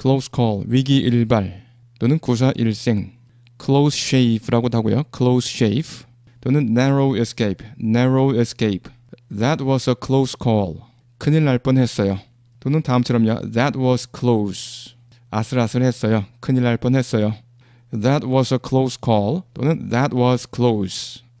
close call 위기 일발 또는 구사 일생 close s h a v e 라고 하고요. close shave 또는 narrow escape narrow escape that was a close call 큰일 날 뻔했어요. 또는 다음처럼요. that was close 아슬아슬했어요. 큰일 날 뻔했어요. that was a close call 또는 that was close